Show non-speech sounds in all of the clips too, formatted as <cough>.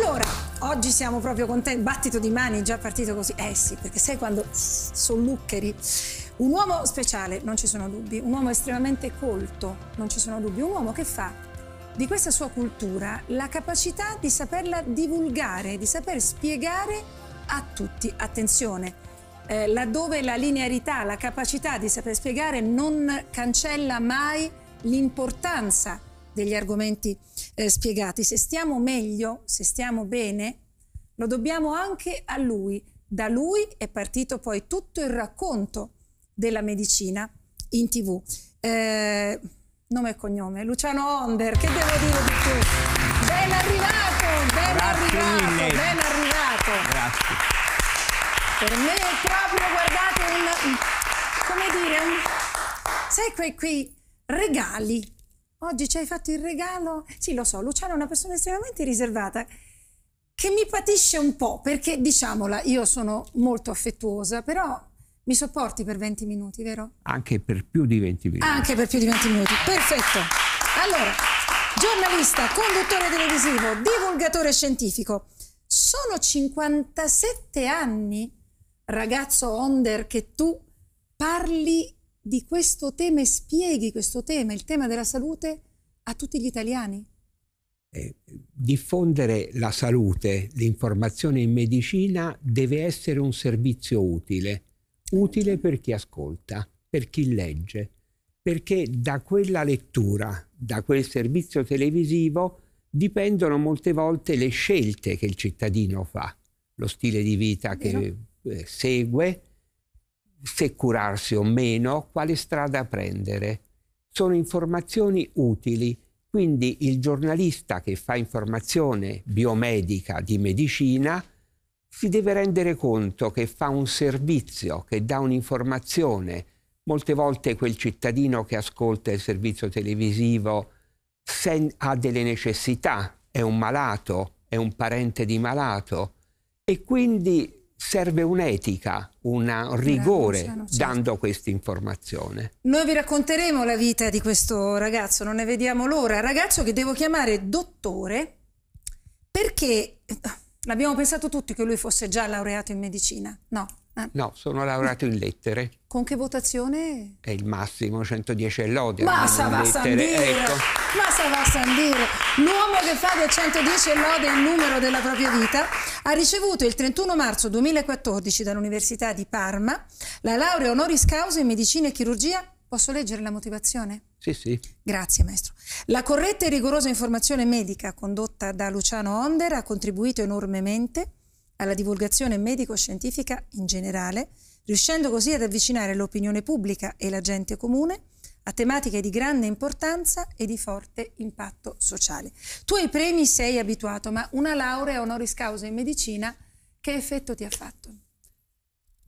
Allora, oggi siamo proprio contenti. Battito di mani è già partito così. Eh sì, perché sai quando solluccheri. Un uomo speciale, non ci sono dubbi. Un uomo estremamente colto, non ci sono dubbi. Un uomo che fa di questa sua cultura la capacità di saperla divulgare, di saper spiegare a tutti. Attenzione. Eh, laddove la linearità, la capacità di saper spiegare non cancella mai l'importanza degli argomenti eh, spiegati. Se stiamo meglio, se stiamo bene, lo dobbiamo anche a lui. Da lui è partito poi tutto il racconto della medicina in tv. Eh, nome e cognome, Luciano Onder, che devo dire di più? Ben arrivato, ben Grazie arrivato, mille. ben arrivato. Grazie. Per me è proprio, guardate, un, come dire, un, sai quei, quei regali oggi ci hai fatto il regalo. Sì, lo so, Luciano è una persona estremamente riservata che mi patisce un po', perché diciamola, io sono molto affettuosa, però mi sopporti per 20 minuti, vero? Anche per più di 20 minuti. Anche per più di 20 minuti, perfetto. Allora, giornalista, conduttore televisivo, divulgatore scientifico, sono 57 anni, ragazzo Onder, che tu parli di questo tema e spieghi questo tema, il tema della salute, a tutti gli italiani? Eh, diffondere la salute, l'informazione in medicina deve essere un servizio utile, utile per chi ascolta, per chi legge, perché da quella lettura, da quel servizio televisivo, dipendono molte volte le scelte che il cittadino fa, lo stile di vita che Vero? Eh, segue, se curarsi o meno, quale strada prendere. Sono informazioni utili, quindi il giornalista che fa informazione biomedica di medicina si deve rendere conto che fa un servizio, che dà un'informazione. Molte volte quel cittadino che ascolta il servizio televisivo sen- ha delle necessità, è un malato, è un parente di malato e quindi serve un'etica, un rigore Grazie, certo. dando questa informazione. Noi vi racconteremo la vita di questo ragazzo, non ne vediamo l'ora. Ragazzo che devo chiamare dottore perché eh, l'abbiamo pensato tutti che lui fosse già laureato in medicina. No, eh. No, sono laureato in lettere. Con che votazione? È il massimo, 110 è lode. Ma sa va Sandire! Ecco. Ma sa va Sandire! L'uomo che fa del 110 lode il numero della propria vita ha ricevuto il 31 marzo 2014 dall'Università di Parma la laurea honoris causa in medicina e chirurgia. Posso leggere la motivazione? Sì, sì. Grazie, maestro. La corretta e rigorosa informazione medica condotta da Luciano Onder ha contribuito enormemente alla divulgazione medico-scientifica in generale, riuscendo così ad avvicinare l'opinione pubblica e la gente comune a tematiche di grande importanza e di forte impatto sociale. Tu ai premi sei abituato, ma una laurea honoris causa in medicina, che effetto ti ha fatto?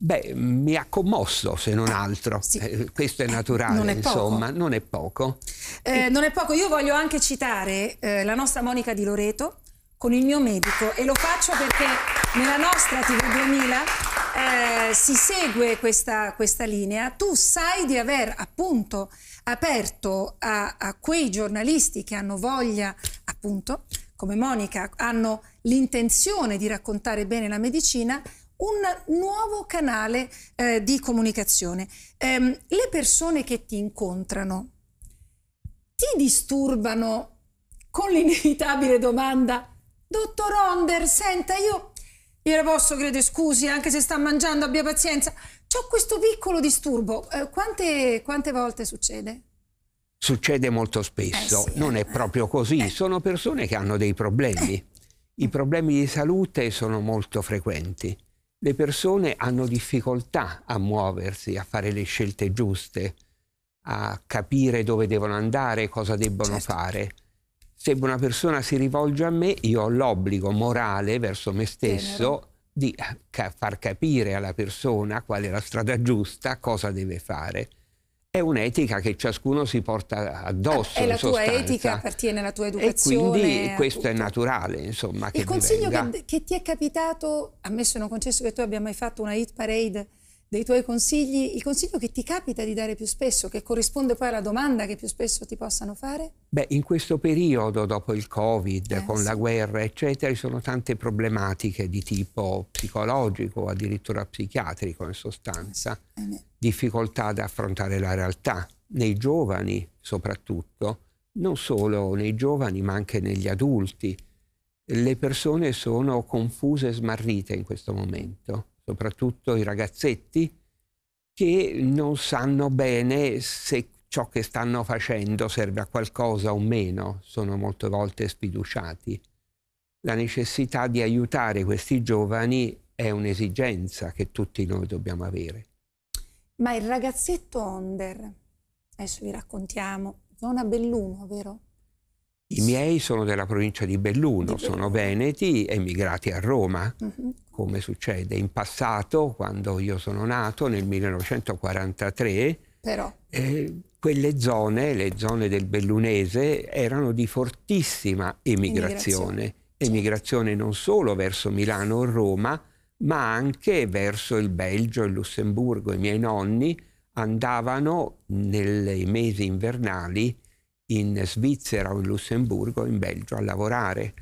Beh, mi ha commosso se non ah, altro, sì. eh, questo è eh, naturale, non è insomma, non è poco. Eh, non è poco, io voglio anche citare eh, la nostra Monica Di Loreto, con il mio medico e lo faccio perché nella nostra TV 2000 eh, si segue questa, questa, linea. Tu sai di aver appunto aperto a, a quei giornalisti che hanno voglia, appunto, come Monica, hanno l'intenzione di raccontare bene la medicina, un nuovo canale eh, di comunicazione. Ehm, le persone che ti incontrano ti disturbano con l'inevitabile domanda Dottor Onder, senta, io gliela posso chiedere scusi, anche se sta mangiando, abbia pazienza. C'ho questo piccolo disturbo. Eh, quante, quante volte succede? Succede molto spesso, eh sì, non è proprio così. Eh. Sono persone che hanno dei problemi. Eh. I problemi di salute sono molto frequenti. Le persone hanno difficoltà a muoversi, a fare le scelte giuste, a capire dove devono andare, cosa debbono certo. fare se una persona si rivolge a me, io ho l'obbligo morale verso me stesso di eh, ca far capire alla persona qual è la strada giusta, cosa deve fare. È un'etica che ciascuno si porta addosso. Ah, è la tua etica, appartiene alla tua educazione. E quindi questo è naturale, insomma. Il consiglio che, che, ti è capitato, ammesso e non concesso che tu abbia mai fatto una hit parade dei tuoi consigli, il consiglio che ti capita di dare più spesso, che corrisponde poi alla domanda che più spesso ti possano fare? Beh, in questo periodo, dopo il Covid, eh, con sì. la guerra, eccetera, ci sono tante problematiche di tipo psicologico, addirittura psichiatrico in sostanza, eh, difficoltà ad affrontare la realtà, nei giovani soprattutto, non solo nei giovani ma anche negli adulti. Le persone sono confuse e smarrite in questo momento soprattutto i ragazzetti, che non sanno bene se ciò che stanno facendo serve a qualcosa o meno, sono molte volte sfiduciati. La necessità di aiutare questi giovani è un'esigenza che tutti noi dobbiamo avere. Ma il ragazzetto Onder, adesso vi raccontiamo, zona Belluno, vero? I miei sono della provincia di Belluno, di Belluno. sono veneti, emigrati a Roma. Uh mhm. -huh come succede in passato, quando io sono nato nel 1943, eh, quelle zone, le zone del Bellunese, erano di fortissima emigrazione, emigrazione certo. non solo verso Milano o Roma, ma anche verso il Belgio e il Lussemburgo. I miei nonni andavano nei mesi invernali in Svizzera o in Lussemburgo, in Belgio, a lavorare.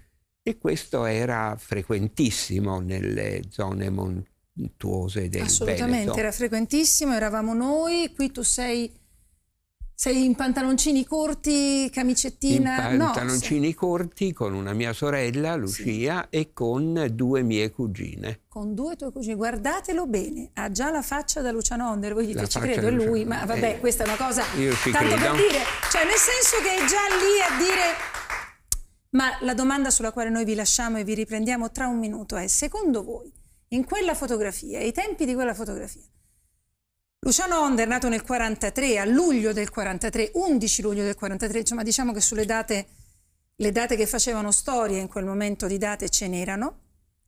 E questo era frequentissimo nelle zone montuose del Assolutamente, Veneto. era frequentissimo, eravamo noi, qui tu sei... Sei in pantaloncini corti, camicettina? In pantaloncini no, corti con una mia sorella, Lucia, sì. e con due mie cugine. Con due tue cugine. Guardatelo bene, ha già la faccia da Luciano Onder. Voi dite, la ci credo, è lui. Ma vabbè, eh, questa è una cosa... Io ci tanto credo. per dire, cioè nel senso che è già lì a dire ma la domanda sulla quale noi vi lasciamo e vi riprendiamo tra un minuto è, secondo voi, in quella fotografia, i tempi di quella fotografia, Luciano Onder è nato nel 43, a luglio del 43, 11 luglio del 43, insomma diciamo che sulle date, le date che facevano storia in quel momento di date ce n'erano,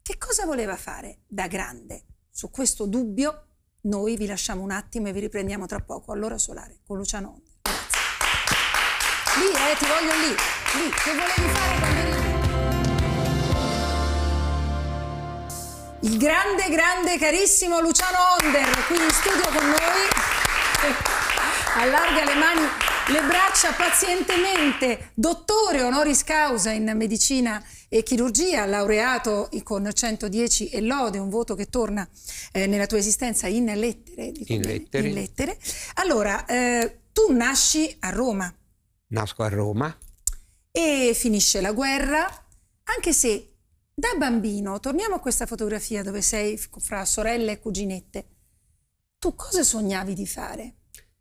che cosa voleva fare da grande? Su questo dubbio noi vi lasciamo un attimo e vi riprendiamo tra poco all'ora solare con Luciano Onder. Grazie. Lì, eh, ti voglio lì lì che volevi fare quando eri il grande, grande, carissimo Luciano Onder, qui in studio con noi, allarga le mani, le braccia pazientemente, dottore honoris causa in medicina e chirurgia, laureato con 110 e lode, un voto che torna eh, nella tua esistenza in lettere. In lettere. in lettere. Allora, eh, tu nasci a Roma. Nasco a Roma, e finisce la guerra, anche se da bambino, torniamo a questa fotografia dove sei fra sorelle e cuginette, tu cosa sognavi di fare?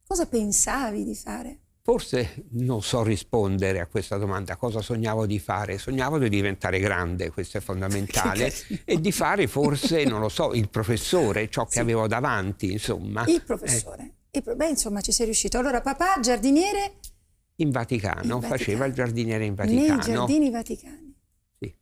Cosa pensavi di fare? Forse non so rispondere a questa domanda, cosa sognavo di fare? Sognavo di diventare grande, questo è fondamentale, <laughs> e di fare forse, non lo so, il professore, ciò sì. che avevo davanti, insomma. Il professore. Eh. E, beh, insomma, ci sei riuscito. Allora, papà, giardiniere, in Vaticano, Vaticano, faceva il giardiniere in Vaticano. Nei giardini vaticani. Sì.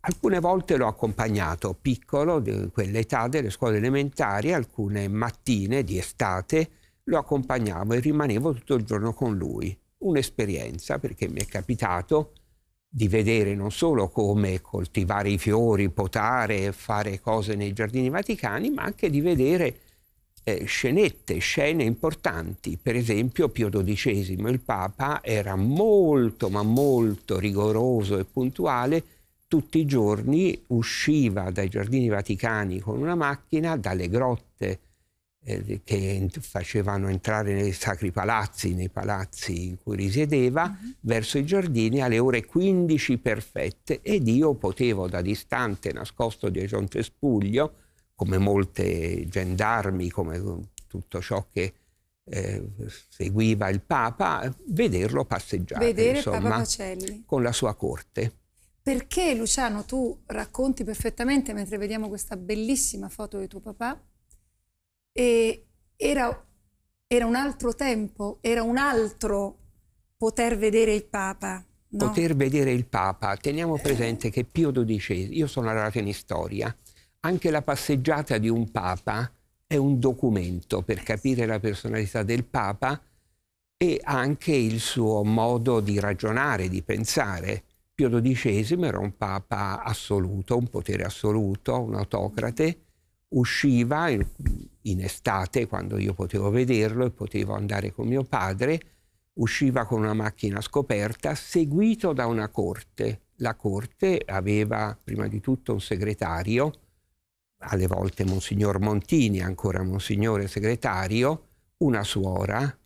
Alcune volte l'ho accompagnato piccolo, di quell'età delle scuole elementari, alcune mattine di estate lo accompagnavo e rimanevo tutto il giorno con lui. Un'esperienza perché mi è capitato di vedere non solo come coltivare i fiori, potare, fare cose nei giardini vaticani, ma anche di vedere eh, scenette, scene importanti. Per esempio Pio XII, il Papa, era molto ma molto rigoroso e puntuale, tutti i giorni usciva dai giardini vaticani con una macchina, dalle grotte eh, che facevano entrare nei sacri palazzi, nei palazzi in cui risiedeva, mm-hmm. verso i giardini alle ore 15 perfette ed io potevo da distante, nascosto dietro un cespuglio, come molte gendarmi, come tutto ciò che eh, seguiva il Papa, vederlo passeggiare Vedere insomma, con la sua corte. Perché Luciano tu racconti perfettamente, mentre vediamo questa bellissima foto di tuo papà, era, era, un altro tempo, era un altro poter vedere il Papa. No? Poter vedere il Papa. Teniamo eh. presente che Pio XII, io sono arrivato in storia, anche la passeggiata di un papa è un documento per capire la personalità del papa e anche il suo modo di ragionare, di pensare. Pio XII era un papa assoluto, un potere assoluto, un autocrate, usciva in, estate quando io potevo vederlo e potevo andare con mio padre, usciva con una macchina scoperta, seguito da una corte. La corte aveva prima di tutto un segretario, alle volte Monsignor Montini, ancora Monsignore segretario, una suora,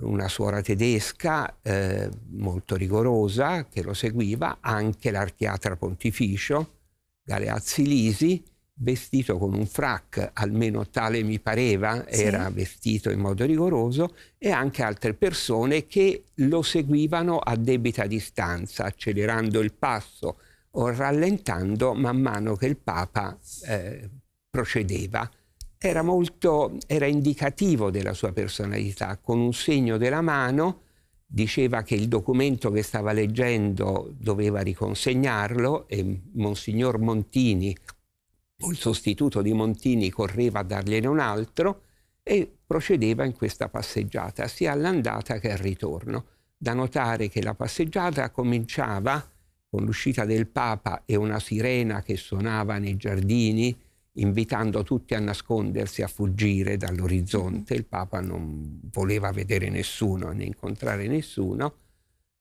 una suora tedesca eh, molto rigorosa che lo seguiva, anche l'archiatra pontificio, Galeazzi Lisi, vestito con un frac, almeno tale mi pareva, sì. era vestito in modo rigoroso, e anche altre persone che lo seguivano a debita distanza, accelerando il passo, o rallentando man mano che il Papa eh, procedeva. Era molto era indicativo della sua personalità, con un segno della mano diceva che il documento che stava leggendo doveva riconsegnarlo e Monsignor Montini, il sostituto di Montini, correva a dargliene un altro e procedeva in questa passeggiata, sia all'andata che al ritorno. Da notare che la passeggiata cominciava con l'uscita del Papa e una sirena che suonava nei giardini, invitando tutti a nascondersi, a fuggire dall'orizzonte. Mm-hmm. Il Papa non voleva vedere nessuno né incontrare nessuno.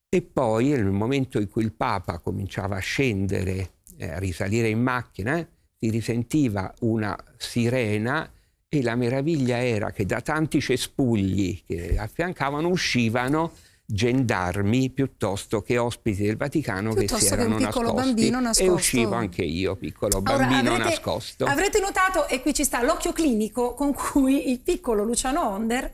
E poi, nel momento in cui il Papa cominciava a scendere, eh, a risalire in macchina, si risentiva una sirena e la meraviglia era che da tanti cespugli che affiancavano uscivano gendarmi piuttosto che ospiti del Vaticano piuttosto che si erano che nascosti, nascosto. e uscivo anche io piccolo bambino Ora, avrete, nascosto avrete notato e qui ci sta l'occhio clinico con cui il piccolo Luciano Onder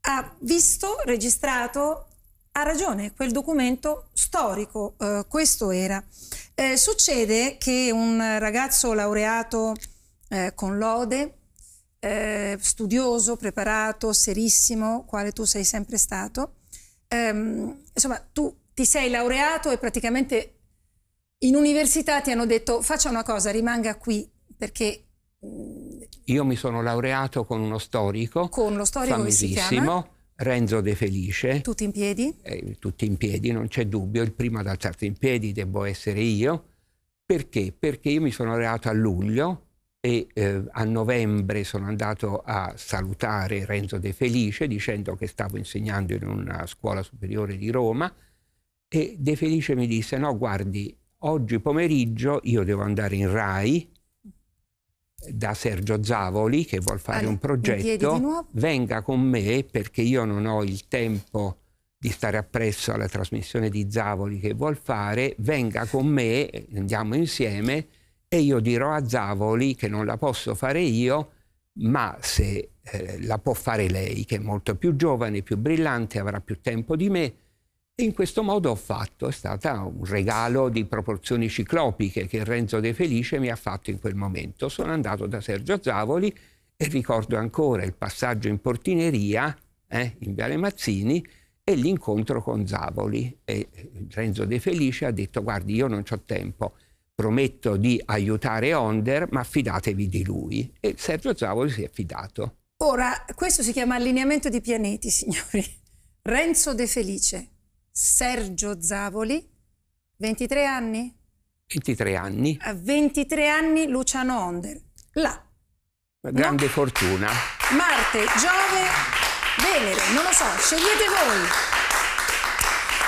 ha visto registrato ha ragione quel documento storico eh, questo era eh, succede che un ragazzo laureato eh, con lode eh, studioso preparato serissimo quale tu sei sempre stato ehm, insomma, tu ti sei laureato e praticamente in università ti hanno detto faccia una cosa, rimanga qui perché... Mm, io mi sono laureato con uno storico, con lo storico famosissimo, Renzo De Felice. Tutti in piedi? Eh, tutti in piedi, non c'è dubbio, il primo ad alzarti in piedi devo essere io. Perché? Perché io mi sono laureato a luglio, e eh, a novembre sono andato a salutare Renzo De Felice dicendo che stavo insegnando in una scuola superiore di Roma e De Felice mi disse no guardi oggi pomeriggio io devo andare in RAI da Sergio Zavoli che vuol fare allora, un progetto venga con me perché io non ho il tempo di stare appresso alla trasmissione di Zavoli che vuol fare venga con me andiamo insieme e io dirò a Zavoli che non la posso fare io, ma se eh, la può fare lei, che è molto più giovane, più brillante, avrà più tempo di me. E in questo modo ho fatto, è stato un regalo di proporzioni ciclopiche che Renzo De Felice mi ha fatto in quel momento. Sono andato da Sergio Zavoli e ricordo ancora il passaggio in portineria, eh, in Viale Mazzini, e l'incontro con Zavoli. E eh, Renzo De Felice ha detto, guardi, io non ho tempo, prometto di aiutare Onder, ma fidatevi di lui. E Sergio Zavoli si è fidato. Ora, questo si chiama allineamento di pianeti, signori. Renzo De Felice, Sergio Zavoli, 23 anni? 23 anni. A 23 anni Luciano Onder. Là. Grande no. fortuna. Marte, Giove, Venere, non lo so, scegliete voi.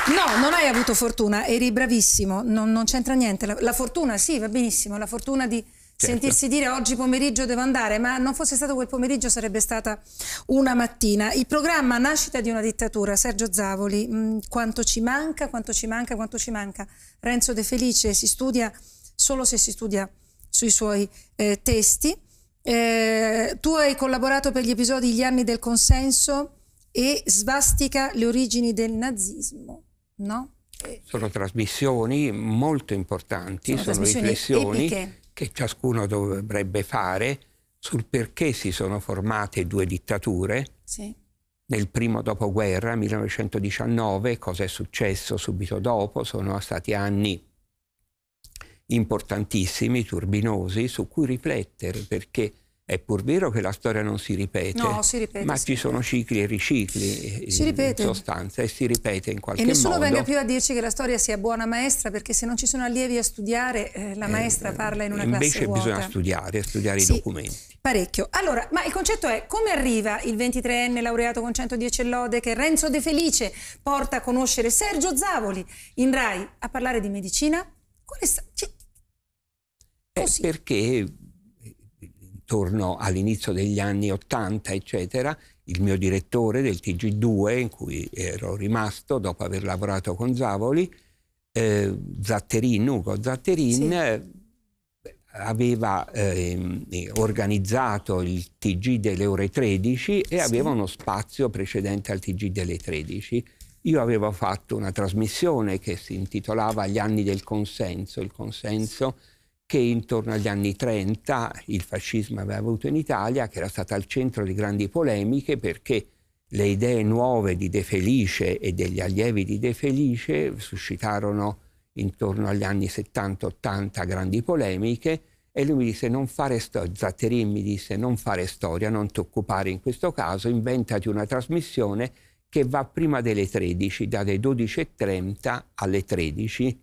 No, non hai avuto fortuna, eri bravissimo, non, non c'entra niente. La, la, fortuna, sì, va benissimo, la fortuna di certo. sentirsi dire oggi pomeriggio devo andare, ma non fosse stato quel pomeriggio sarebbe stata una mattina. Il programma Nascita di una dittatura, Sergio Zavoli, mh, mm, quanto ci manca, quanto ci manca, quanto ci manca. Renzo De Felice si studia solo se si studia sui suoi eh, testi. Eh, tu hai collaborato per gli episodi Gli anni del consenso e Svastica le origini del nazismo no? Eh, sono trasmissioni molto importanti, sono, sono riflessioni epiche. che ciascuno dovrebbe fare sul perché si sono formate due dittature. Sì. Nel primo dopoguerra, 1919, cosa è successo subito dopo? Sono stati anni importantissimi, turbinosi, su cui riflettere perché è pur vero che la storia non si ripete, no, si ripete ma sì. ci sono cicli e ricicli si eh, in ripete. sostanza e si ripete in qualche modo. E nessuno modo. venga più a dirci che la storia sia buona maestra perché se non ci sono allievi a studiare eh, la eh, maestra eh, parla in una invece classe Invece bisogna studiare, studiare sì, i documenti. Parecchio. Allora, ma il concetto è come arriva il 23enne laureato con 110 lode che Renzo De Felice porta a conoscere Sergio Zavoli in RAI a parlare di medicina? Qual è, cioè, eh, perché intorno all'inizio degli anni 80, eccetera, il mio direttore del TG2, in cui ero rimasto dopo aver lavorato con Zavoli, eh, Zatterin, Ugo Zatterin, sì. Eh, aveva ehm, eh, organizzato il TG delle ore 13 e sì. aveva uno spazio precedente al TG delle 13. Io avevo fatto una trasmissione che si intitolava Gli anni del consenso, il consenso... Sì che intorno agli anni 30 il fascismo aveva avuto in Italia, che era stata al centro di grandi polemiche perché le idee nuove di De Felice e degli allievi di De Felice suscitarono intorno agli anni 70-80 grandi polemiche e lui mi disse non fare storia, Zatterin mi disse non fare storia, non ti occupare in questo caso, inventati una trasmissione che va prima delle 13, dalle 12.30 alle 13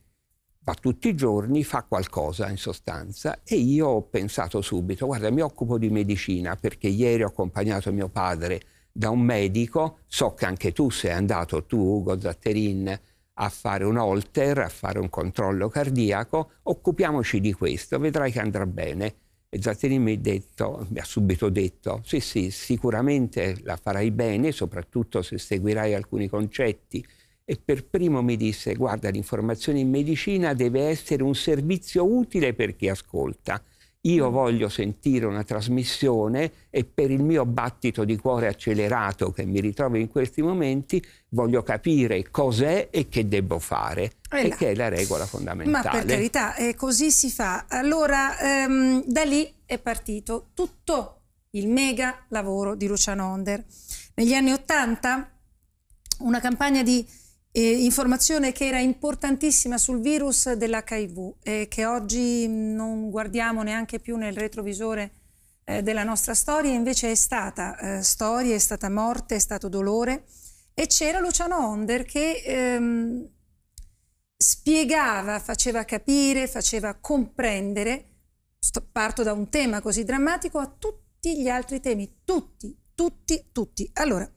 va tutti i giorni, fa qualcosa in sostanza e io ho pensato subito, guarda mi occupo di medicina perché ieri ho accompagnato mio padre da un medico, so che anche tu sei andato, tu Ugo Zatterin, a fare un holter, a fare un controllo cardiaco, occupiamoci di questo, vedrai che andrà bene. E Zatterin mi, detto, mi ha subito detto, sì sì, sicuramente la farai bene, soprattutto se seguirai alcuni concetti e per primo mi disse guarda l'informazione in medicina deve essere un servizio utile per chi ascolta. Io mm. voglio sentire una trasmissione e per il mio battito di cuore accelerato che mi ritrovo in questi momenti voglio capire cos'è e che devo fare, eh e che è la regola fondamentale. Ma per carità, eh, così si fa. Allora, ehm, da lì è partito tutto il mega lavoro di Luciano Onder. Negli anni 80 una campagna di eh, informazione che era importantissima sul virus dell'HIV eh, che oggi non guardiamo neanche più nel retrovisore eh, della nostra storia, invece è stata eh, storia, è stata morte, è stato dolore e c'era Luciano Onder che ehm, spiegava, faceva capire, faceva comprendere, sto, parto da un tema così drammatico, a tutti gli altri temi, tutti, tutti, tutti. Allora,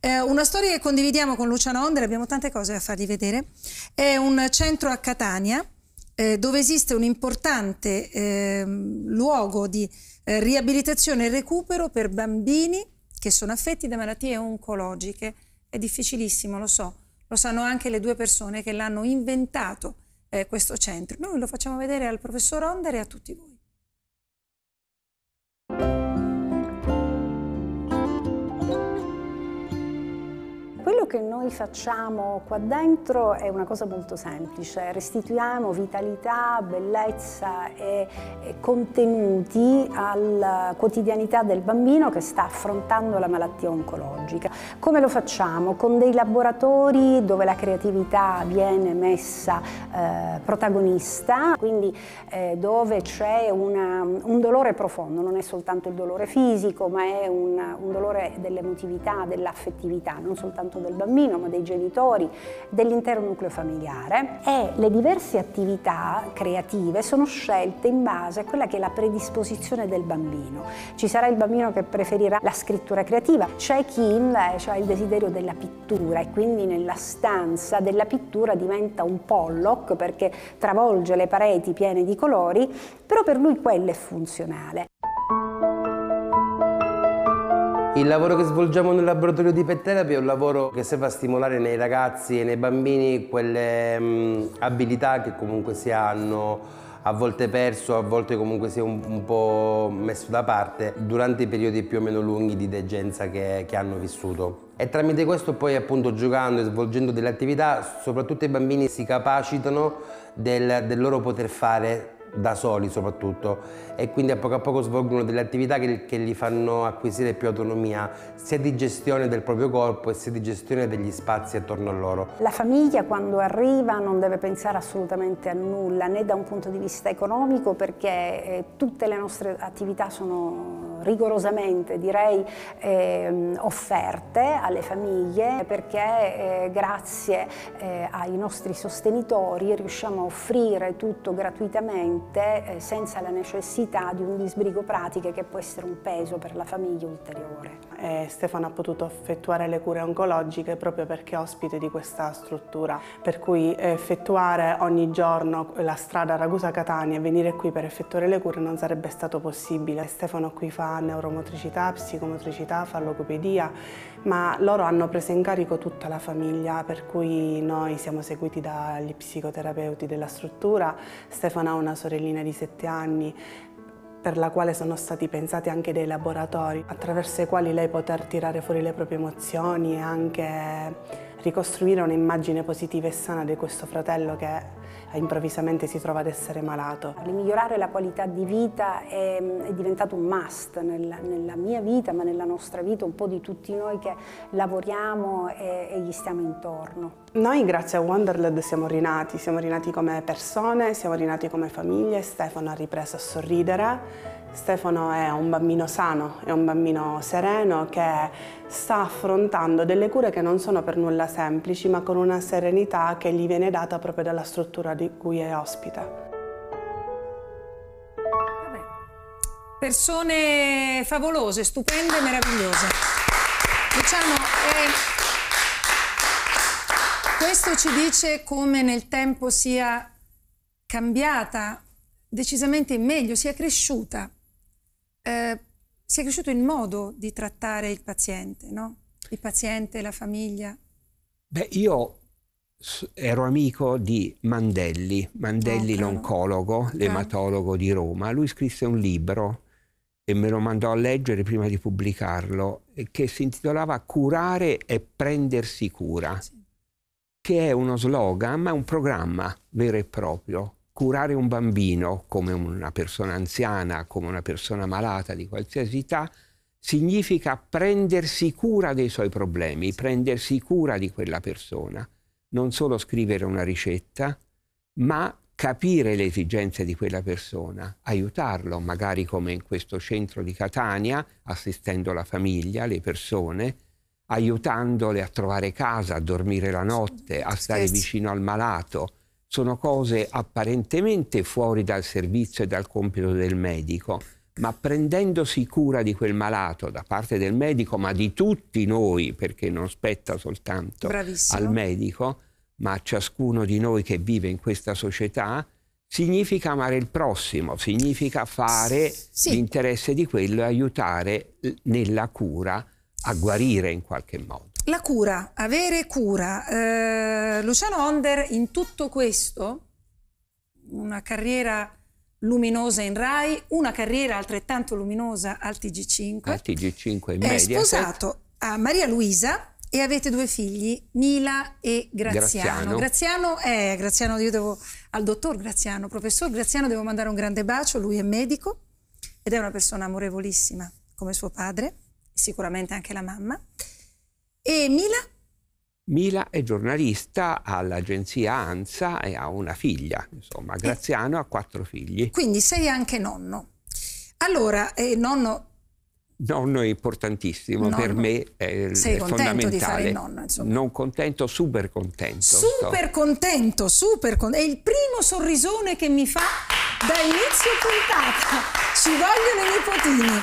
eh, una storia che condividiamo con Luciano Onder, abbiamo tante cose da fargli vedere, è un centro a Catania eh, dove esiste un importante eh, luogo di eh, riabilitazione e recupero per bambini che sono affetti da malattie oncologiche. È difficilissimo, lo so, lo sanno anche le due persone che l'hanno inventato eh, questo centro. Noi lo facciamo vedere al professor Onder e a tutti voi. Quello che noi facciamo qua dentro è una cosa molto semplice, restituiamo vitalità, bellezza e, contenuti alla quotidianità del bambino che sta affrontando la malattia oncologica. Come lo facciamo? Con dei laboratori dove la creatività viene messa eh, protagonista, quindi eh, dove c'è un dolore profondo, non è soltanto il dolore fisico, ma è una, un dolore dell'emotività, dell'affettività, non soltanto del del bambino, ma dei genitori, dell'intero nucleo familiare e le diverse attività creative sono scelte in base a quella che è la predisposizione del bambino. Ci sarà il bambino che preferirà la scrittura creativa, c'è chi invece ha il desiderio della pittura e quindi nella stanza della pittura diventa un pollock perché travolge le pareti piene di colori, però per lui quello è funzionale. Il lavoro che svolgiamo nel laboratorio di pet therapy è un lavoro che serve a stimolare nei ragazzi e nei bambini quelle mh, mm, abilità che comunque si hanno a volte perso, a volte comunque si è un, un po' messo da parte durante i periodi più o meno lunghi di degenza che, che hanno vissuto. E tramite questo poi appunto giocando e svolgendo delle attività, soprattutto i bambini si capacitano del, del loro poter fare da soli soprattutto e quindi a poco a poco svolgono delle attività che, che gli fanno acquisire più autonomia sia di gestione del proprio corpo e sia di gestione degli spazi attorno a loro. La famiglia quando arriva non deve pensare assolutamente a nulla né da un punto di vista economico perché eh, tutte le nostre attività sono rigorosamente direi eh, offerte alle famiglie perché eh, grazie eh, ai nostri sostenitori riusciamo a offrire tutto gratuitamente eh, senza la necessità necessità di un disbrigo pratiche che può essere un peso per la famiglia ulteriore. E Stefano ha potuto effettuare le cure oncologiche proprio perché è ospite di questa struttura, per cui effettuare ogni giorno la strada Ragusa-Catania e venire qui per effettuare le cure non sarebbe stato possibile. Stefano qui fa neuromotricità, psicomotricità, fa logopedia, ma loro hanno preso in carico tutta la famiglia, per cui noi siamo seguiti dagli psicoterapeuti della struttura. Stefano ha una sorellina di 7 anni, per la quale sono stati pensati anche dei laboratori attraverso i quali lei poter tirare fuori le proprie emozioni e anche ricostruire un'immagine positiva e sana di questo fratello che eh, improvvisamente si trova ad essere malato. Migliorare la qualità di vita è, è diventato un must nella, nella, mia vita, ma nella nostra vita, un po' di tutti noi che lavoriamo e, e gli stiamo intorno. Noi grazie a Wonderland siamo rinati, siamo rinati come persone, siamo rinati come famiglie, e Stefano ha ripreso a sorridere Stefano è un bambino sano, è un bambino sereno che sta affrontando delle cure che non sono per nulla semplici ma con una serenità che gli viene data proprio dalla struttura di cui è ospite. Vabbè. Persone favolose, stupende, e meravigliose. Diciamo, eh, questo ci dice come nel tempo sia cambiata decisamente in meglio, sia cresciuta eh, si è cresciuto il modo di trattare il paziente, no? Il paziente, la famiglia. Beh, io ero amico di Mandelli, Mandelli oh, l'oncologo, l'ematologo di Roma. Lui scrisse un libro e me lo mandò a leggere prima di pubblicarlo, eh, che si intitolava Curare e prendersi cura, sì. che è uno slogan, ma un programma vero e proprio curare un bambino come una persona anziana, come una persona malata di qualsiasi età, significa prendersi cura dei suoi problemi, prendersi cura di quella persona, non solo scrivere una ricetta, ma capire le esigenze di quella persona, aiutarlo, magari come in questo centro di Catania, assistendo la famiglia, le persone, aiutandole a trovare casa, a dormire la notte, a stare vicino al malato sono cose apparentemente fuori dal servizio e dal compito del medico, ma prendendosi cura di quel malato da parte del medico, ma di tutti noi, perché non spetta soltanto Bravissimo. al medico, ma a ciascuno di noi che vive in questa società, significa amare il prossimo, significa fare sì. l'interesse di quello e aiutare nella cura a guarire in qualche modo. La cura, avere cura. Eh, Luciano Onder in tutto questo, una carriera luminosa in Rai, una carriera altrettanto luminosa al TG5. Al TG5 in media. È sposato a Maria Luisa, e avete due figli, Mila e Graziano. Graziano. Graziano, è, Graziano io devo, al dottor Graziano, professor Graziano, devo mandare un grande bacio, lui è medico ed è una persona amorevolissima come suo padre, sicuramente anche la mamma. E Mila? Mila è giornalista all'agenzia ANSA e ha una figlia, insomma, eh. Graziano e... ha quattro figli. Quindi sei anche nonno. Allora, eh, nonno... Nonno è importantissimo, nonno. per me è, sei è fondamentale. Di fare il nonno, insomma. Non contento, super contento. Super sto. contento, super contento. È il primo sorrisone che mi fa da inizio puntata. Ci vogliono i nipotini.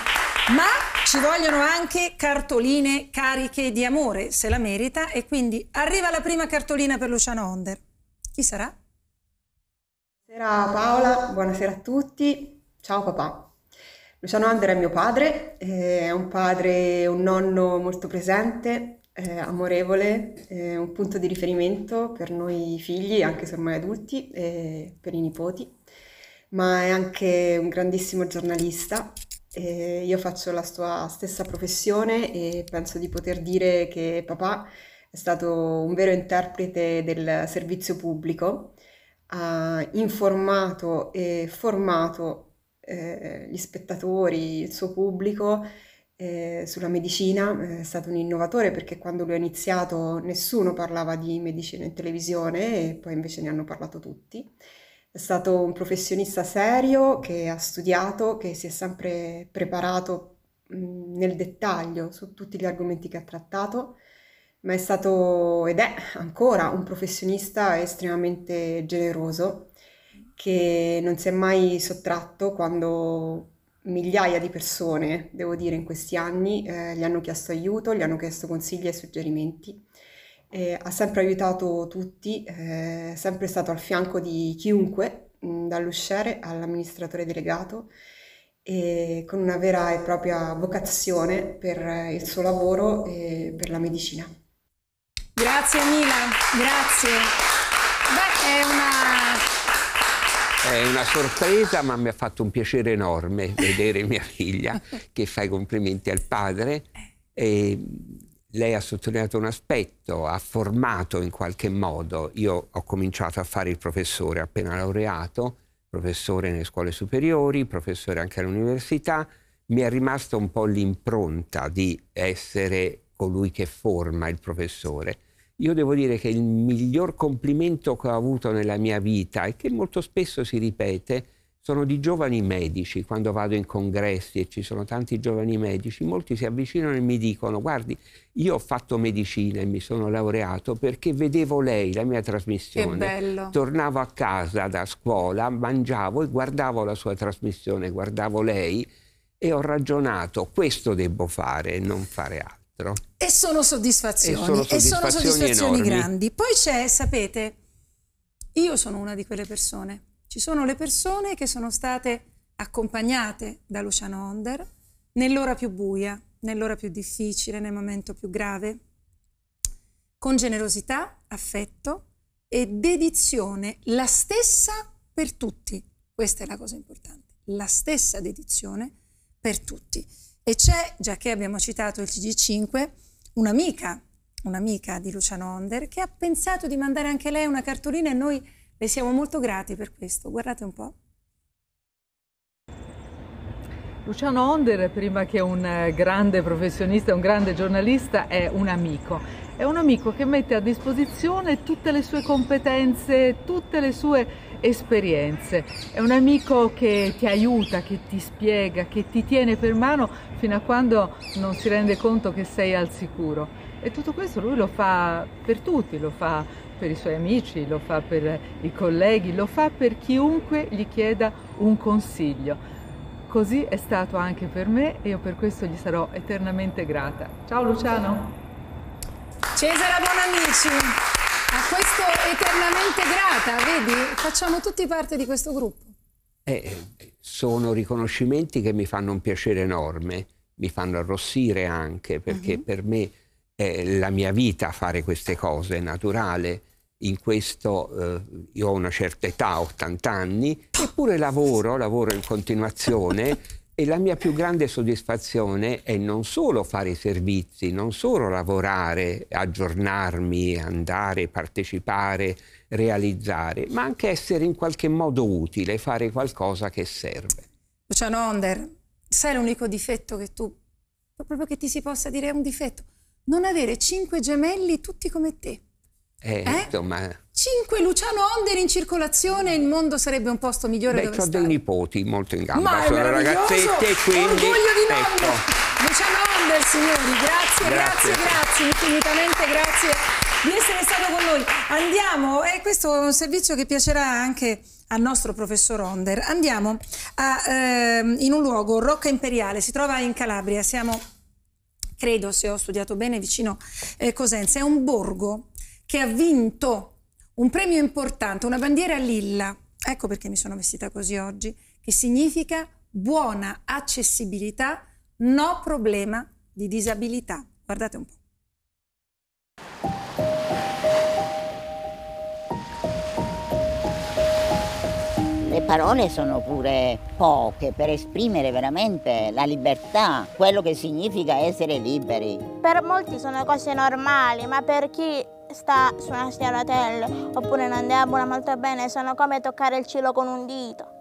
Ma ci vogliono anche cartoline cariche di amore, se la merita, e quindi arriva la prima cartolina per Luciano Onder. Chi sarà? Buonasera Paola, buonasera a tutti. Ciao papà. Luciano Onder è mio padre, eh, è un padre, un nonno molto presente, eh, amorevole, eh, un punto di riferimento per noi figli, anche se ormai adulti, e per i nipoti, ma è anche un grandissimo giornalista eh, io faccio la sua stessa professione e penso di poter dire che papà è stato un vero interprete del servizio pubblico, ha informato e formato eh, gli spettatori, il suo pubblico eh, sulla medicina, eh, è stato un innovatore perché quando lui ha iniziato nessuno parlava di medicina in televisione e poi invece ne hanno parlato tutti è stato un professionista serio che ha studiato, che si è sempre preparato nel dettaglio su tutti gli argomenti che ha trattato, ma è stato ed è ancora un professionista estremamente generoso che non si è mai sottratto quando migliaia di persone, devo dire, in questi anni eh, gli hanno chiesto aiuto, gli hanno chiesto consigli e suggerimenti eh, ha sempre aiutato tutti, è eh, sempre stato al fianco di chiunque, mh, mm, dall'usciere all'amministratore delegato, e con una vera e propria vocazione per eh, il suo lavoro e per la medicina. Grazie Mila, grazie. Beh, è una è una sorpresa, ma mi ha fatto un piacere enorme vedere mia figlia <laughs> che fa i complimenti al padre. Eh. E lei ha sottolineato un aspetto, ha formato in qualche modo. Io ho cominciato a fare il professore appena laureato, professore nelle scuole superiori, professore anche all'università. Mi è rimasta un po' l'impronta di essere colui che forma il professore. Io devo dire che il miglior complimento che ho avuto nella mia vita e che molto spesso si ripete sono di giovani medici, quando vado in congressi e ci sono tanti giovani medici, molti si avvicinano e mi dicono guardi, io ho fatto medicina e mi sono laureato perché vedevo lei, la mia trasmissione. Tornavo a casa da scuola, mangiavo e guardavo la sua trasmissione, guardavo lei e ho ragionato, questo devo fare e non fare altro. E sono soddisfazioni, e sono soddisfazioni, e sono soddisfazioni grandi. Poi c'è, sapete, io sono una di quelle persone ci sono le persone che sono state accompagnate da Luciano Onder nell'ora più buia, nell'ora più difficile, nel momento più grave, con generosità, affetto e dedizione, la stessa per tutti. Questa è la cosa importante, la stessa dedizione per tutti. E c'è, già che abbiamo citato il CG5, un'amica, un'amica di Luciano Onder, che ha pensato di mandare anche lei una cartolina e noi le siamo molto grati per questo, guardate un po'. Luciano Onder, prima che un eh, grande professionista, un grande giornalista, è un amico. È un amico che mette a disposizione tutte le sue competenze, tutte le sue esperienze. È un amico che ti aiuta, che ti spiega, che ti tiene per mano fino a quando non si rende conto che sei al sicuro. E tutto questo lui lo fa per tutti, lo fa per i suoi amici, lo fa per i colleghi, lo fa per chiunque gli chieda un consiglio. Così è stato anche per me e io per questo gli sarò eternamente grata. Ciao Luciano! Cesara Buonamici! A questo eternamente grata, vedi? Facciamo tutti parte di questo gruppo. Eh, sono riconoscimenti che mi fanno un piacere enorme, mi fanno arrossire anche, perché uh mhm. -huh. per me è la mia vita fare queste cose, è naturale in questo eh, io ho una certa età, 80 anni, eppure lavoro, lavoro in continuazione e la mia più grande soddisfazione è non solo fare i servizi, non solo lavorare, aggiornarmi, andare, partecipare, realizzare, ma anche essere in qualche modo utile, fare qualcosa che serve. Luciano Onder, sai l'unico difetto che tu, proprio che ti si possa dire è un difetto, non avere cinque gemelli tutti come te. Eh, eh? Insomma... 5 Luciano Onder in circolazione, il mondo sarebbe un posto migliore Beh, dove ho stare. dei nipoti molto in gamba, Ma sono ragazzette, quindi... Orgoglio di nonno! Ecco. Luciano Onder, signori, grazie, grazie, grazie, grazie infinitamente grazie di essere stato con noi. Andiamo, eh, questo è un servizio che piacerà anche al nostro professor Onder. Andiamo a, eh, in un luogo, Rocca Imperiale, si trova in Calabria, siamo, credo se ho studiato bene, vicino eh, Cosenza, è un borgo che ha vinto un premio importante, una bandiera lilla, ecco perché mi sono vestita così oggi, che significa buona accessibilità, no problema di disabilità. Guardate un po'. Le parole sono pure poche per esprimere veramente la libertà, quello che significa essere liberi. Per molti sono cose normali, ma per chi sta su una schiaratella, oppure non deabola molto bene, sono come toccare il cielo con un dito.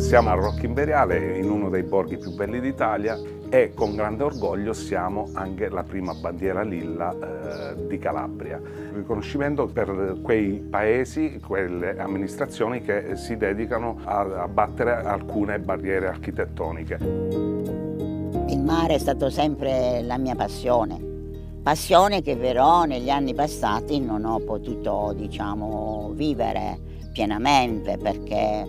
Siamo a Rocco Imperiale, in uno dei borghi più belli d'Italia, e con grande orgoglio siamo anche la prima bandiera lilla eh, di Calabria. Riconoscimento per quei paesi, quelle amministrazioni che si dedicano a abbattere alcune barriere architettoniche. Il mare è stato sempre la mia passione passione che però negli anni passati non ho potuto diciamo, vivere pienamente perché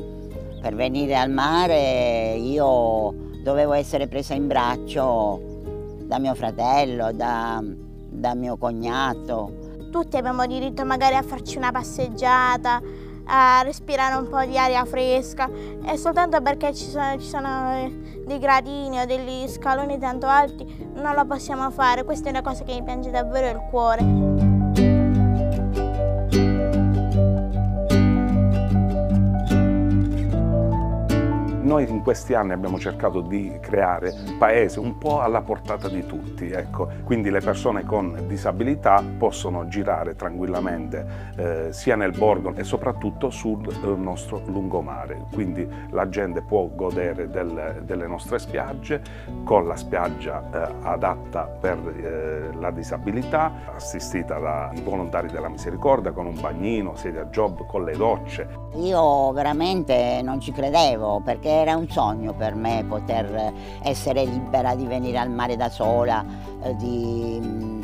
per venire al mare io dovevo essere presa in braccio da mio fratello, da, da mio cognato. Tutti abbiamo diritto magari a farci una passeggiata, a respirare un po' di aria fresca e soltanto perché ci sono, ci sono, eh, dei gradini o degli scaloni tanto alti non lo possiamo fare, questa è una cosa che mi piange davvero il cuore. Noi in questi anni abbiamo cercato di creare un paese un po' alla portata di tutti, ecco. quindi le persone con disabilità possono girare tranquillamente eh, sia nel borgo e soprattutto sul eh, nostro lungomare, quindi la gente può godere del, delle nostre spiagge con la spiaggia eh, adatta per eh, la disabilità, assistita dai volontari della misericordia con un bagnino, sedia job, con le docce. Io veramente non ci credevo perché era un sogno per me poter essere libera di venire al mare da sola, eh, di,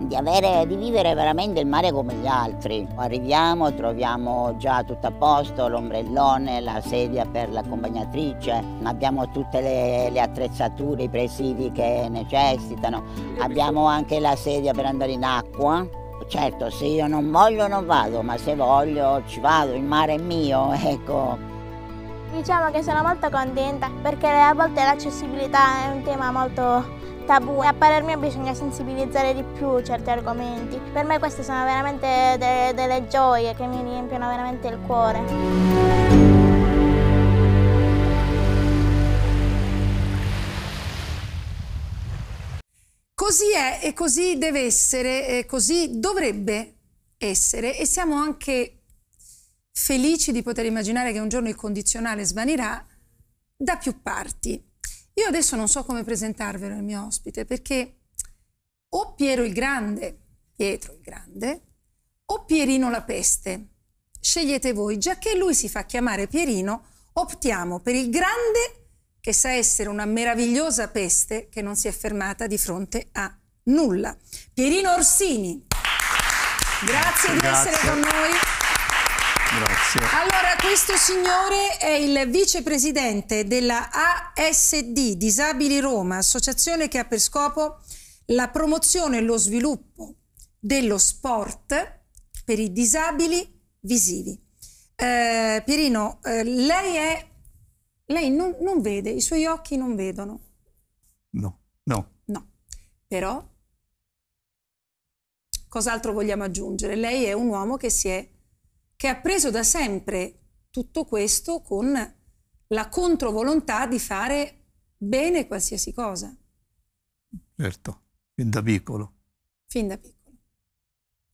di, avere, di vivere veramente il mare come gli altri. Arriviamo, troviamo già tutto a posto, l'ombrellone, la sedia per l'accompagnatrice, abbiamo tutte le, le attrezzature, i presidi che necessitano, abbiamo anche la sedia per andare in acqua. Certo, se io non voglio non vado, ma se voglio ci vado, il mare è mio, <laughs> ecco. Diciamo che sono molto contenta perché a volte l'accessibilità è un tema molto tabù e a parer mio bisogna sensibilizzare di più certi argomenti. Per me queste sono veramente delle, delle gioie che mi riempiono veramente il cuore. Così è e così deve essere, e così dovrebbe essere e siamo anche felici di poter immaginare che un giorno il condizionale svanirà da più parti. Io adesso non so come presentarvelo il mio ospite perché o Piero il Grande, Pietro il Grande, o Pierino la Peste. Scegliete voi, già che lui si fa chiamare Pierino, optiamo per il Grande che sa essere una meravigliosa peste che non si è fermata di fronte a nulla. Pierino Orsini, grazie, grazie. di essere con noi. Grazie. Allora, questo signore è il vicepresidente della ASD Disabili Roma, associazione che ha per scopo la promozione e lo sviluppo dello sport per i disabili visivi. Eh, Pierino, eh, lei è... Lei non, non vede, i suoi occhi non vedono. No, no. No, però cos'altro vogliamo aggiungere? Lei è un uomo che si è che ha preso da sempre tutto questo con la controvolontà di fare bene qualsiasi cosa. Certo, fin da piccolo. Fin da piccolo.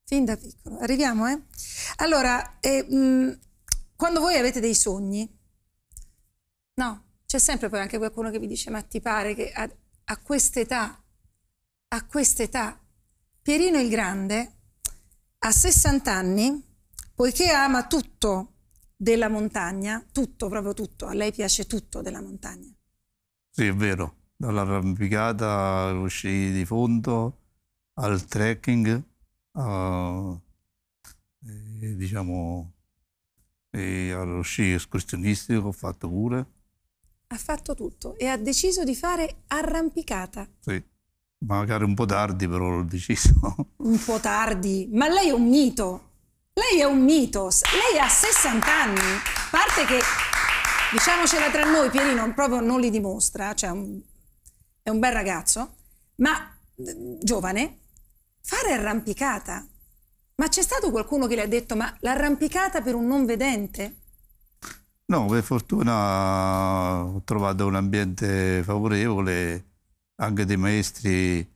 Fin da piccolo. Arriviamo, eh? Allora, eh, mh, mm, quando voi avete dei sogni, no, c'è sempre poi anche qualcuno che vi dice, ma ti pare che a, a quest'età, a quest'età, Pierino il Grande, a 60 anni, poiché ama tutto della montagna, tutto, proprio tutto, a lei piace tutto della montagna. Sì, è vero, dall'arrampicata allo sci di fondo, al trekking, a, eh, diciamo, eh, allo sci escursionistico ho fatto pure. Ha fatto tutto e ha deciso di fare arrampicata. Sì, magari un po' tardi però l'ho deciso. un po' tardi, ma lei è un mito. Lei è un mitos, lei ha 60 anni, a parte che, diciamocela tra noi, Pierino proprio non li dimostra, cioè un, è un bel ragazzo, ma mm, giovane, fare arrampicata. Ma c'è stato qualcuno che le ha detto, ma l'arrampicata per un non vedente? No, per fortuna ho trovato un ambiente favorevole, anche dei maestri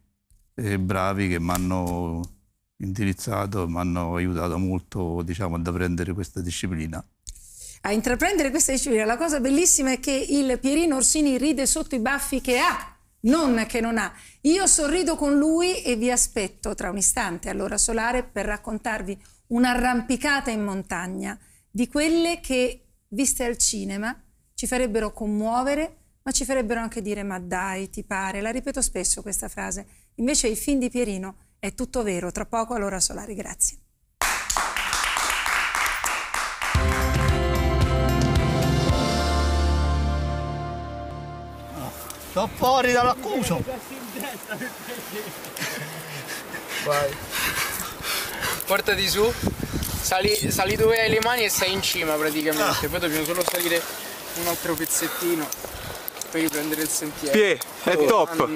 eh, bravi che mi hanno indirizzato, mi hanno aiutato molto diciamo, ad apprendere questa disciplina. A intraprendere questa disciplina, la cosa bellissima è che il Pierino Orsini ride sotto i baffi che ha, non che non ha. Io sorrido con lui e vi aspetto tra un istante all'ora solare per raccontarvi un'arrampicata in montagna di quelle che, viste al cinema, ci farebbero commuovere, ma ci farebbero anche dire ma dai, ti pare. La ripeto spesso questa frase. Invece i film di Pierino è tutto vero, tra poco allora solare, grazie. Sto fuori dall'accuso! Vai. Portati su, sali, sali dove hai le mani e sei in cima praticamente, ah. poi dobbiamo solo salire un altro pezzettino per riprendere il sentiero. Pie, è oh, top!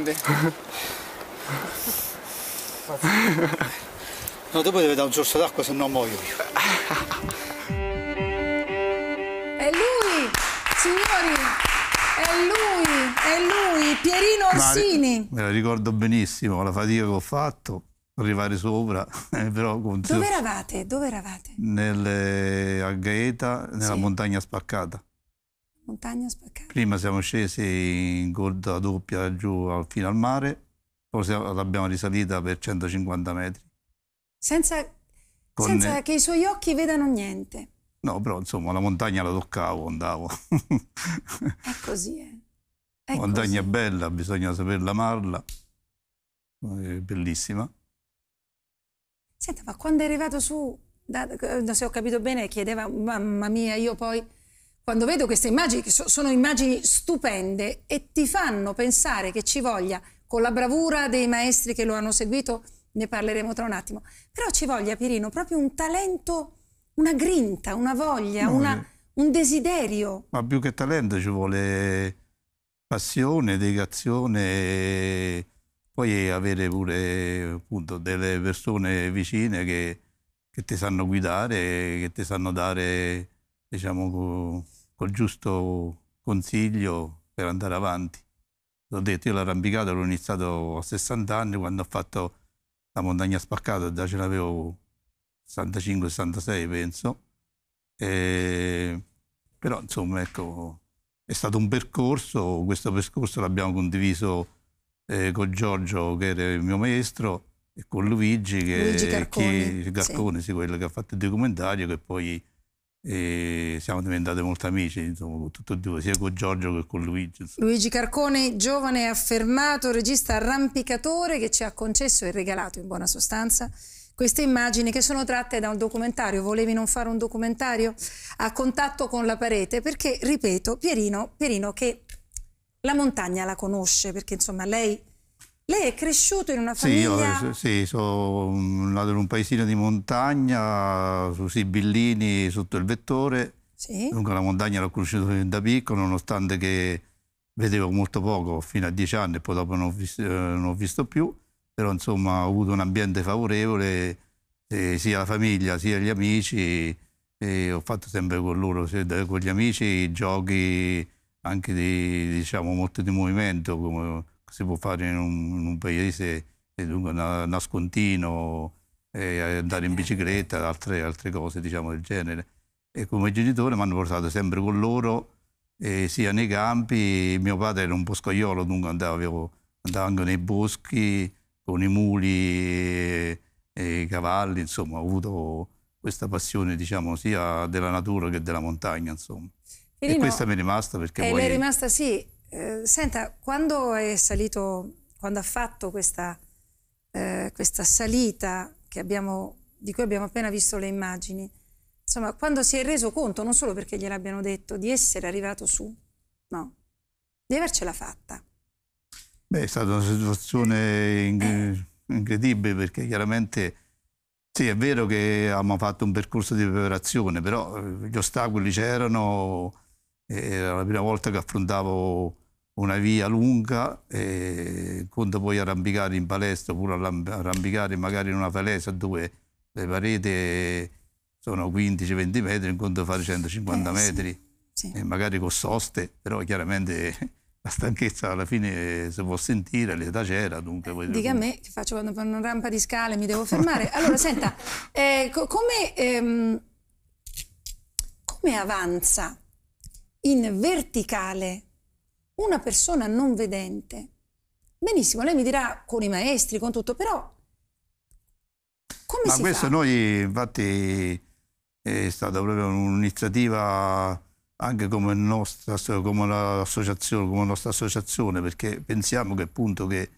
no, dopo deve dare un sorso d'acqua, se no muoio io. È lui, signori, è lui, è lui, Pierino Orsini. Ma, me la ricordo benissimo, la fatica che ho fatto arrivare sopra, <laughs> eh, però con Dove eravate? Dove eravate? Nelle, a Gaeta, nella sì. montagna spaccata. Montagna spaccata. Prima siamo scesi in corda doppia giù fino al mare poi l'abbiamo risalita per 150 metri. Senza, senza ne... che i suoi occhi vedano niente. No, però insomma la montagna la toccavo, andavo. <laughs> è così, eh. È montagna così. bella, bisogna saperla amarla. È bellissima. Senta, ma quando è arrivato su, da, se ho capito bene, chiedeva, mamma mia, io poi quando vedo queste immagini, che sono immagini stupende e ti fanno pensare che ci voglia con la bravura dei maestri che lo hanno seguito, ne parleremo tra un attimo. Però ci voglia, Pirino, proprio un talento, una grinta, una voglia, no, una, eh. un desiderio. Ma più che talento ci vuole passione, dedicazione, poi avere pure appunto, delle persone vicine che, che ti sanno guidare, che ti sanno dare, diciamo, col, giusto consiglio per andare avanti l'ho detto, io l'arrampicata l'ho iniziato a 60 anni quando ho fatto la montagna spaccata, già ce l'avevo 65-66 penso, e... però insomma ecco, è stato un percorso, questo percorso l'abbiamo condiviso eh, con Giorgio che era il mio maestro e con Luigi, che, Luigi Garcone, che, Garcone sì. sì. quello che ha fatto il documentario che poi e siamo diventati molto amici, insomma, tutti e due, sia con Giorgio che con Luigi. Luigi Carcone, giovane affermato, regista arrampicatore che ci ha concesso e regalato in buona sostanza queste immagini che sono tratte da un documentario. Volevi non fare un documentario a contatto con la parete? Perché, ripeto, Pierino, Pierino che la montagna la conosce, perché insomma lei lei è cresciuto in una famiglia... Sì, io, sì sono nato in un paesino di montagna, su Sibillini, sotto il vettore. Sì. Dunque la montagna l'ho conosciuta da piccolo, nonostante che vedevo molto poco, fino a dieci anni, e poi dopo non ho visto, eh, non ho visto più. Però insomma ho avuto un ambiente favorevole, eh, sia la famiglia sia gli amici. E ho fatto sempre con loro, con gli amici, giochi anche di, diciamo, molto di movimento, come si può fare in un, in un paese eh, nascontino, eh, andare in certo. bicicletta, altre, altre cose diciamo, del genere. E come genitore mi hanno portato sempre con loro, eh, sia nei campi, mio padre era un boscaiolo, dunque andavo, andavo anche nei boschi con i muli eh, e, i cavalli, insomma ho avuto questa passione diciamo, sia della natura che della montagna. Insomma. E, e no, questa mi è rimasta perché... Eh, poi... è rimasta sì, eh, senta, quando è salito, quando ha fatto questa, eh, questa salita abbiamo, di cui abbiamo appena visto le immagini, insomma, quando si è reso conto, non solo perché gliel'abbiano detto, di essere arrivato su, no, di avercela fatta. Beh, è stata una situazione in... Eh. incredibile perché chiaramente sì, è vero che abbiamo fatto un percorso di preparazione, però eh, gli ostacoli c'erano, era la prima volta che affrontavo una via lunga, eh, conta poi arrampicare in palestra, oppure arrampicare magari in una palestra dove le pareti sono 15-20 metri, in conto fare 150 eh, metri, sì, sì. magari con soste, però chiaramente <laughs> la stanchezza alla fine si può sentire, l'età c'era, dunque... Eh, dica a me che faccio quando fanno una rampa di scale, mi devo fermare. <laughs> allora, senta, eh, co come, ehm, come avanza in verticale una persona non vedente, benissimo, lei mi dirà con i maestri, con tutto, però come Ma si questo noi infatti è stata proprio un'iniziativa anche come, nostra, come, l'associazione, come nostra associazione, perché pensiamo che appunto che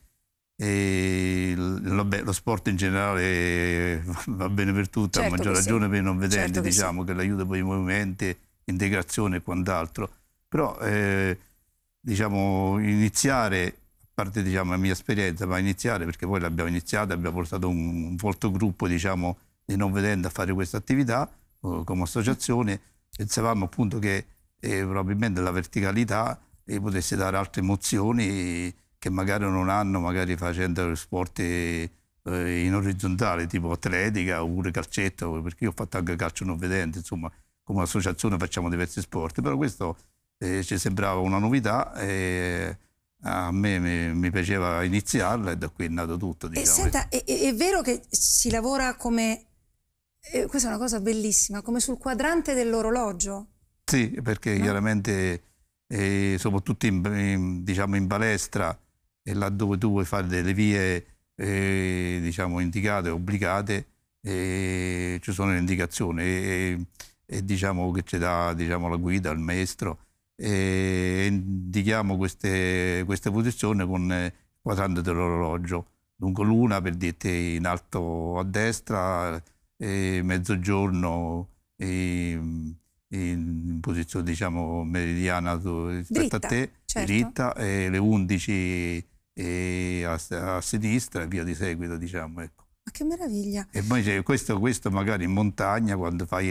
eh, lo, beh, lo, sport in generale va bene per tutti, certo a maggior ragione sì. per i non certo vedenti, certo che diciamo sì. che l'aiuto per i movimenti, integrazione e quant'altro. Però eh, diciamo, iniziare, a parte diciamo, la mia esperienza, ma iniziare perché poi l'abbiamo iniziata, abbiamo portato un, un folto gruppo diciamo, di non vedenti a fare questa attività come associazione, pensavamo appunto che eh, probabilmente la verticalità eh, potesse dare altre emozioni che magari non hanno, magari facendo sport eh, eh, in orizzontale, tipo atletica oppure calcetto, perché io ho fatto anche calcio non vedente, insomma come associazione facciamo diversi sport, però questo eh, ci sembrava una novità e eh, a me mi, mi, piaceva iniziarla e da qui è nato tutto. Diciamo. E senta, è, è, vero che si lavora come, eh, questa è una cosa bellissima, come sul quadrante dell'orologio? Sì, perché no? chiaramente eh, soprattutto in, in, diciamo in palestra e laddove tu vuoi fare delle vie eh, diciamo indicate, obbligate, eh, ci sono le indicazioni e, e, diciamo che ci dà diciamo, la guida, il maestro e indichiamo queste, queste posizioni con il eh, quadrante dell'orologio. Dunque l'una per dirti in alto a destra e mezzogiorno e, in posizione diciamo meridiana rispetto dritta, a te, certo. dritta, e le 11 e a, a, sinistra e via di seguito diciamo. Ecco. Ma che meraviglia! E poi c'è questo, questo magari in montagna quando fai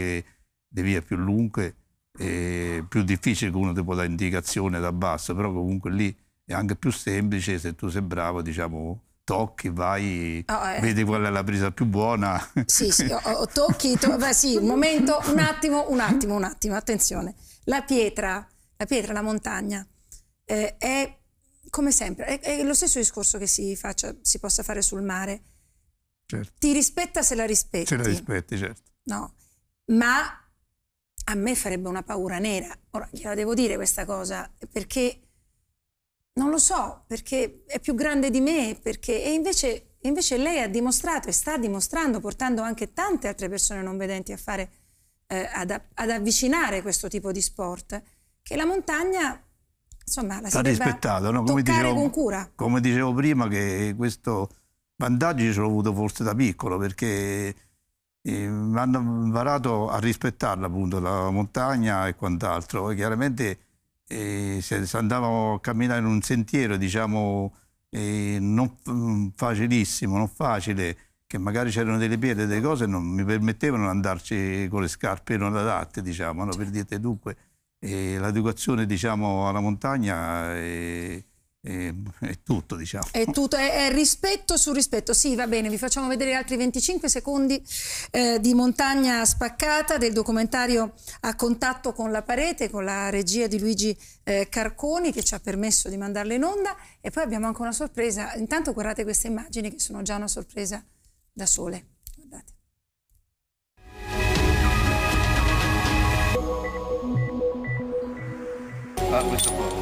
le vie più lunghe è più difficile che uno ti può dare indicazione da basso, però comunque lì è anche più semplice se tu sei bravo, diciamo, tocchi, vai, oh, eh. vedi qual è la presa più buona. Sì, sì, <laughs> oh, tocchi, to- beh, sì, un momento, un attimo, un attimo, un attimo, attenzione. La pietra, la pietra, la montagna, eh, è come sempre, è, è, lo stesso discorso che si, faccia, si possa fare sul mare. Certo. Ti rispetta se la rispetti. Se la rispetti, certo. No, ma a me farebbe una paura nera. Ora gliela devo dire questa cosa perché non lo so, perché è più grande di me, perché e invece, invece lei ha dimostrato e sta dimostrando, portando anche tante altre persone non vedenti a fare, eh, ad, ad, avvicinare questo tipo di sport, che la montagna, insomma, la si va rispettata, no? come dicevo, con cura. Come dicevo prima, che questo vantaggio ce l'ho avuto forse da piccolo, perché hanno imparato a rispettarla appunto la montagna e quant'altro. Chiaramente eh, se, se andavamo a camminare in un sentiero diciamo eh, non mm, facilissimo, non facile, che magari c'erano delle pietre, delle cose, non mi permettevano di andarci con le scarpe non adatte, diciamo, no? per dire dunque eh, l'educazione diciamo alla montagna... Eh, Ehm, <laughs> è tutto, diciamo. È tutto, è, è, rispetto su rispetto. Sì, va bene, vi facciamo vedere altri 25 secondi eh, di montagna spaccata del documentario A contatto con la parete, con la regia di Luigi eh, Carconi che ci ha permesso di mandarla in onda e poi abbiamo anche una sorpresa. Intanto guardate queste immagini che sono già una sorpresa da sole. Guardate. Ah, questo qua.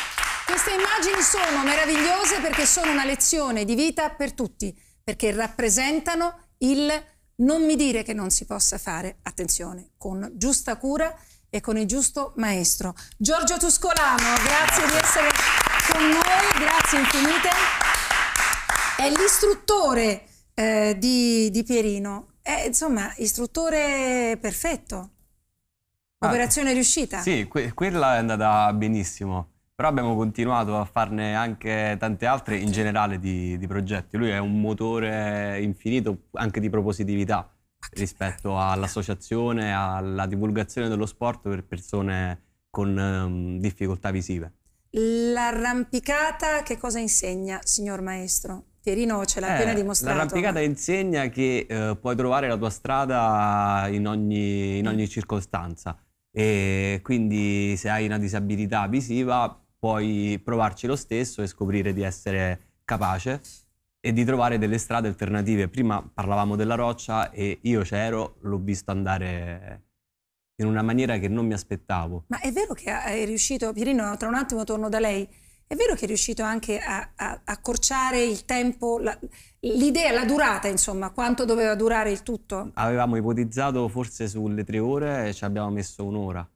Queste immagini sono meravigliose perché sono una lezione di vita per tutti, perché rappresentano il non mi dire che non si possa fare, attenzione, con giusta cura e con il giusto maestro. Giorgio Tuscolano, grazie di essere con noi, grazie infinite. È l'istruttore eh, di, di, Pierino, è insomma istruttore perfetto. Ah. Operazione riuscita. Sì, que quella è andata benissimo però abbiamo continuato a farne anche tante altre in generale di, di progetti. Lui è un motore infinito anche di propositività rispetto all'associazione, alla divulgazione dello sport per persone con um, difficoltà visive. L'arrampicata che cosa insegna, signor maestro? Pierino ce l'ha eh, appena dimostrato. L'arrampicata insegna che eh, puoi trovare la tua strada in ogni, in ogni circostanza e quindi se hai una disabilità visiva puoi provarci lo stesso e scoprire di essere capace e di trovare delle strade alternative. Prima parlavamo della roccia e io c'ero, l'ho visto andare in una maniera che non mi aspettavo. Ma è vero che hai riuscito, Pierino, tra un attimo torno da lei, è vero che hai riuscito anche a, a accorciare il tempo, la, l'idea, la durata, insomma, quanto doveva durare il tutto? Avevamo ipotizzato forse sulle tre ore e ci abbiamo messo un'ora.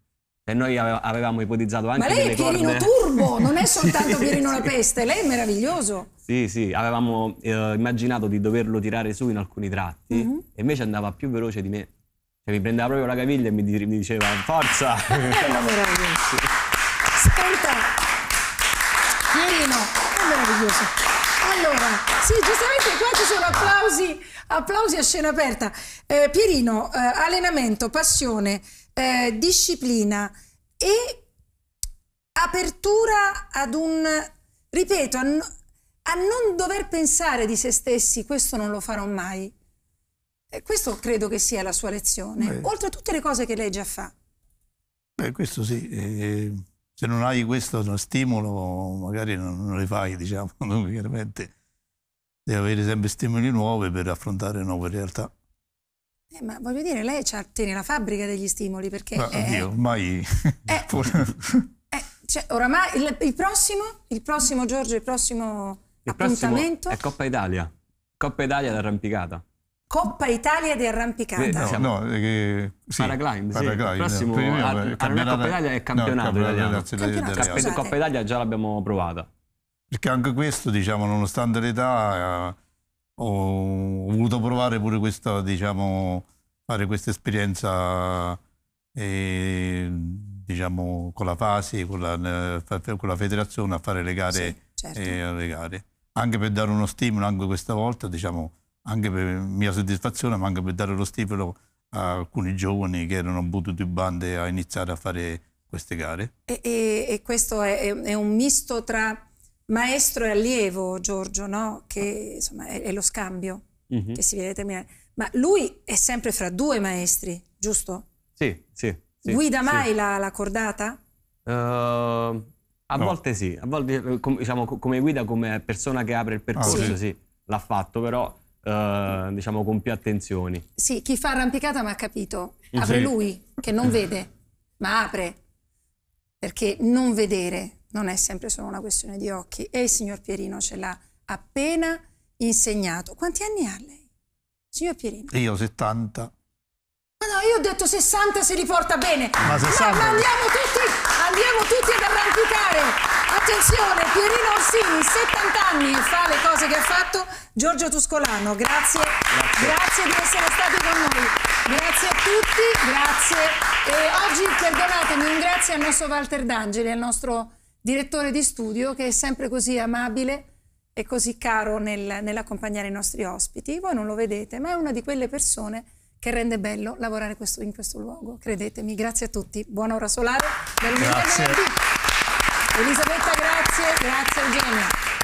E noi avevamo ipotizzato anche Ma lei è Pierino corde... Turbo, non è <laughs> soltanto Pierino sì. la peste, lei è meraviglioso. Sì, sì, avevamo eh, immaginato di doverlo tirare su in alcuni tratti mm-hmm. e invece andava più veloce di me. Cioè mi prendeva proprio la caviglia e mi, diceva forza! È <laughs> meraviglioso. Ascolta, Pierino, è meraviglioso. Allora, sì, giustamente qua ci sono applausi, applausi a scena aperta. Eh, Pierino, eh, allenamento, passione, eh, disciplina e apertura ad un, ripeto, a, a, non dover pensare di se stessi, questo non lo farò mai. E questo credo che sia la sua lezione, Beh. oltre a tutte le cose che lei già fa. Beh, questo sì. Eh se non hai questo stimolo magari non, non le fai, <laughs> diciamo, Dunque, chiaramente devi avere sempre stimoli nuovi per affrontare nuove realtà. Eh, ma voglio dire, lei tiene la fabbrica degli stimoli perché... Ma, è... Oddio, ormai... È... Eh, è... <laughs> Eh, cioè, oramai il, il, prossimo, il prossimo Giorgio, il prossimo il appuntamento... Prossimo è Coppa Italia, Coppa Italia d'arrampicata. Coppa Italia di eh, arrampicata. Eh, no, no, eh, sì, paraglide, sì. paraglide. Il prossimo Prima, ar- campionata... Coppa Italia è campionato no, italiano. Campionato, Campionato. Coppa Italia già l'abbiamo provata. Perché anche questo, diciamo, nonostante l'età, eh, ho voluto provare pure questa, diciamo, fare questa esperienza eh, diciamo, con la FASI, con la, eh, con la, federazione a fare le gare, sì, certo. Eh, le gare, Anche per dare uno stimolo, anche questa volta, diciamo, anche per mia soddisfazione, ma anche per dare lo stimolo a alcuni giovani che erano buttati in bande a iniziare a fare queste gare. E, e, e questo è, è, un misto tra maestro e allievo, Giorgio, no? che insomma, è, è lo scambio mm -hmm. che si viene a determinare. Ma lui è sempre fra due maestri, giusto? Sì, sì. sì Guida mai La, la, cordata? Uh... A no. volte sì, a volte eh, diciamo, come guida, come persona che apre il percorso, ah, sì, sì l'ha fatto, però eh, diciamo con più attenzioni. Sì, chi fa arrampicata mi ha capito. Mm, apre sì. lui, che non vede, ma apre. Perché non vedere non è sempre solo una questione di occhi. E il signor Pierino ce l'ha appena insegnato. Quanti anni ha lei? Signor Pierino. io 70. Ma no, io ho detto 60 si riporta bene. Ma, 60... ma, ma andiamo, tutti, andiamo tutti ad arrampicare. Attenzione, Pierino Orsini, 70 anni, fa le cose che ha fatto. Giorgio Tuscolano, grazie, grazie, grazie di essere stati con noi. Grazie a tutti, grazie. E oggi, perdonatemi, un grazie al nostro Walter D'Angeli, al nostro direttore di studio, che è sempre così amabile e così caro nel, nell'accompagnare i nostri ospiti. Voi non lo vedete, ma è una di quelle persone che rende bello lavorare questo, in questo luogo, credetemi. Grazie a tutti, buona ora solare, benvenuti Elisabetta, grazie, grazie Eugenia.